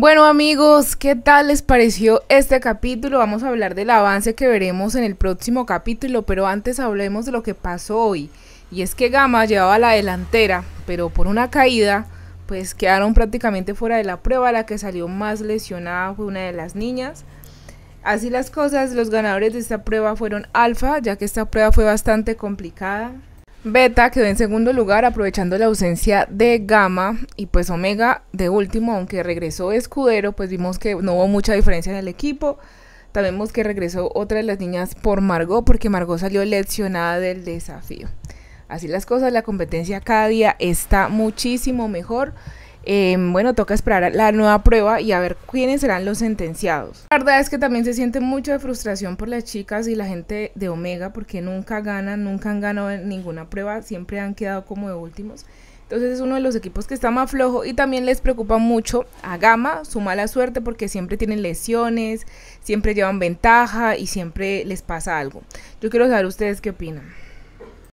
Bueno amigos, ¿qué tal les pareció este capítulo? Vamos a hablar del avance que veremos en el próximo capítulo, pero antes hablemos de lo que pasó hoy. Y es que Gama llevaba la delantera, pero por una caída, pues quedaron prácticamente fuera de la prueba. La que salió más lesionada fue una de las niñas. Así las cosas, los ganadores de esta prueba fueron Alfa, ya que esta prueba fue bastante complicada. Beta quedó en segundo lugar aprovechando la ausencia de Gama y pues Omega de último, aunque regresó Escudero, pues vimos que no hubo mucha diferencia en el equipo. También que regresó otra de las niñas por Margot porque Margot salió leccionada del desafío. Así las cosas, la competencia cada día está muchísimo mejor. Em, bueno, toca esperar la nueva prueba y a ver quiénes serán los sentenciados. La verdad es que también se siente mucha frustración por las chicas y la gente de Omega porque nunca ganan, nunca han ganado en ninguna prueba, siempre han quedado como de últimos. Entonces es uno de los equipos que está más flojo y también les preocupa mucho a Gama su mala suerte porque siempre tienen lesiones, siempre llevan ventaja y siempre les pasa algo. Yo quiero saber ustedes qué opinan.